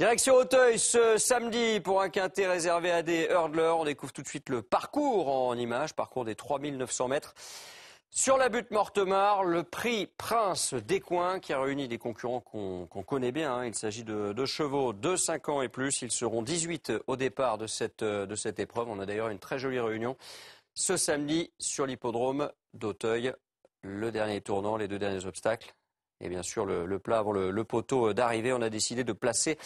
Direction Auteuil ce samedi pour un quintet réservé à des hurdlers. On découvre tout de suite le parcours en images, parcours des 3900 mètres. Sur la butte Mortemar, le prix Prince des coins qui a réuni des concurrents qu'on connaît bien. Hein. Il s'agit de, chevaux de 5 ans et plus. Ils seront 18 au départ de cette, de cette épreuve. On a d'ailleurs une très jolie réunion ce samedi sur l'hippodrome d'Auteuil. Le dernier tournant, les deux derniers obstacles, et bien sûr le, le plat le poteau euh, d'arrivée. On a décidé de placer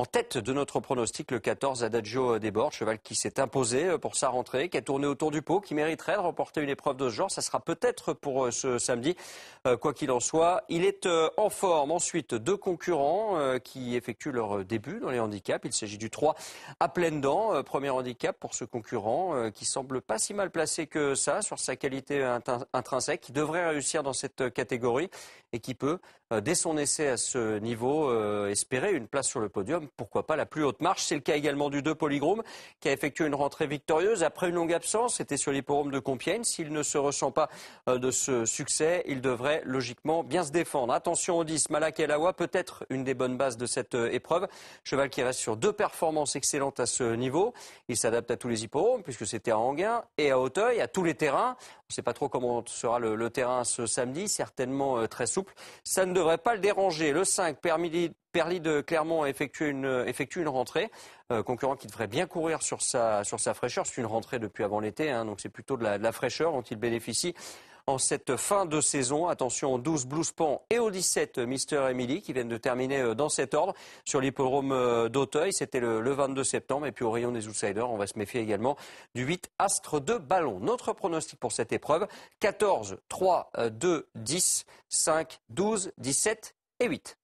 en tête de notre pronostic, le 14 Adagio Desbordes, cheval qui s'est imposé euh, pour sa rentrée, qui a tourné autour du pot, qui mériterait de remporter une épreuve de ce genre. Ça sera peut-être pour euh, ce samedi, euh, quoi qu'il en soit. Il est en forme. Ensuite, deux concurrents qui effectuent leur début dans les handicaps. Il s'agit du 3 à pleine dents. Premier handicap pour ce concurrent qui semble pas si mal placé que ça sur sa qualité intrinsèque, qui devrait réussir dans cette catégorie et qui peut euh, dès son essai à ce niveau, euh, espérer une place sur le podium, pourquoi pas la plus haute marche. C'est le cas également du 2 Polygrome, qui a effectué une rentrée victorieuse après une longue absence. C'était sur l'hipporome de Compiègne. S'il ne se ressent pas euh, de ce succès, il devrait logiquement bien se défendre. Attention au 10, Malak peut-être une des bonnes bases de cette épreuve. Cheval qui reste sur deux performances excellentes à ce niveau. Il s'adapte à tous les hipporomes, puisque c'était à Anguin et à Auteuil, à tous les terrains. On ne sait pas trop comment sera le, terrain ce samedi, certainement très souple devrait pas le déranger. Le 5 permis Perly de Clermont a effectué une, effectue une rentrée, euh, concurrent qui devrait bien courir sur sa, fraîcheur. C'est une rentrée depuis avant l'été, hein, donc c'est plutôt de la, fraîcheur dont il bénéficie en cette fin de saison. Attention aux 12 Bluespan et au 17 Mister Emily qui viennent de terminer euh, dans cet ordre sur l'hippodrome euh, d'Auteuil. C'était le, 22 septembre. Et puis au rayon des outsiders, on va se méfier également du 8 astres de Ballon. Notre pronostic pour cette épreuve 14, 3, 2, 10, 5, 12, 17 et 8.